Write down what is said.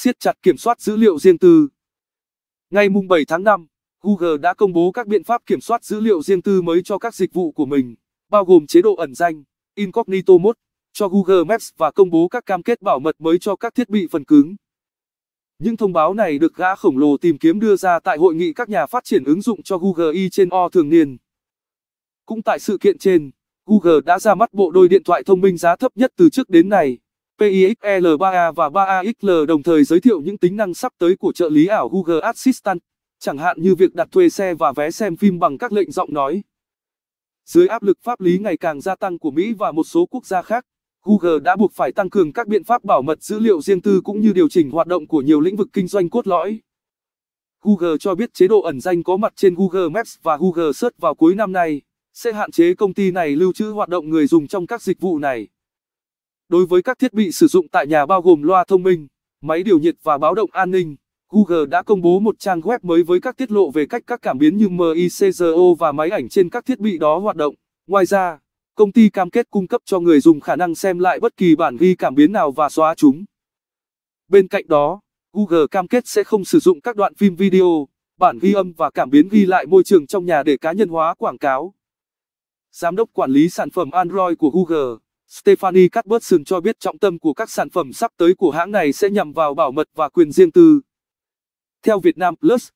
siết chặt kiểm soát dữ liệu riêng tư. Ngày 7 tháng 5, Google đã công bố các biện pháp kiểm soát dữ liệu riêng tư mới cho các dịch vụ của mình, bao gồm chế độ ẩn danh, incognito mode cho Google Maps và công bố các cam kết bảo mật mới cho các thiết bị phần cứng. Những thông báo này được gã khổng lồ tìm kiếm đưa ra tại hội nghị các nhà phát triển ứng dụng cho Google i trên O thường niên. Cũng tại sự kiện trên, Google đã ra mắt bộ đôi điện thoại thông minh giá thấp nhất từ trước đến nay. PIXL 3A và 3AXL đồng thời giới thiệu những tính năng sắp tới của trợ lý ảo Google Assistant, chẳng hạn như việc đặt thuê xe và vé xem phim bằng các lệnh giọng nói. Dưới áp lực pháp lý ngày càng gia tăng của Mỹ và một số quốc gia khác, Google đã buộc phải tăng cường các biện pháp bảo mật dữ liệu riêng tư cũng như điều chỉnh hoạt động của nhiều lĩnh vực kinh doanh cốt lõi. Google cho biết chế độ ẩn danh có mặt trên Google Maps và Google Search vào cuối năm nay sẽ hạn chế công ty này lưu trữ hoạt động người dùng trong các dịch vụ này. Đối với các thiết bị sử dụng tại nhà bao gồm loa thông minh, máy điều nhiệt và báo động an ninh, Google đã công bố một trang web mới với các tiết lộ về cách các cảm biến như MICRO và máy ảnh trên các thiết bị đó hoạt động. Ngoài ra, công ty cam kết cung cấp cho người dùng khả năng xem lại bất kỳ bản ghi cảm biến nào và xóa chúng. Bên cạnh đó, Google cam kết sẽ không sử dụng các đoạn phim video, bản ghi âm và cảm biến ghi lại môi trường trong nhà để cá nhân hóa quảng cáo. Giám đốc quản lý sản phẩm Android của Google Stephanie Cuthbertson cho biết trọng tâm của các sản phẩm sắp tới của hãng này sẽ nhằm vào bảo mật và quyền riêng tư. Theo Việt Nam Plus,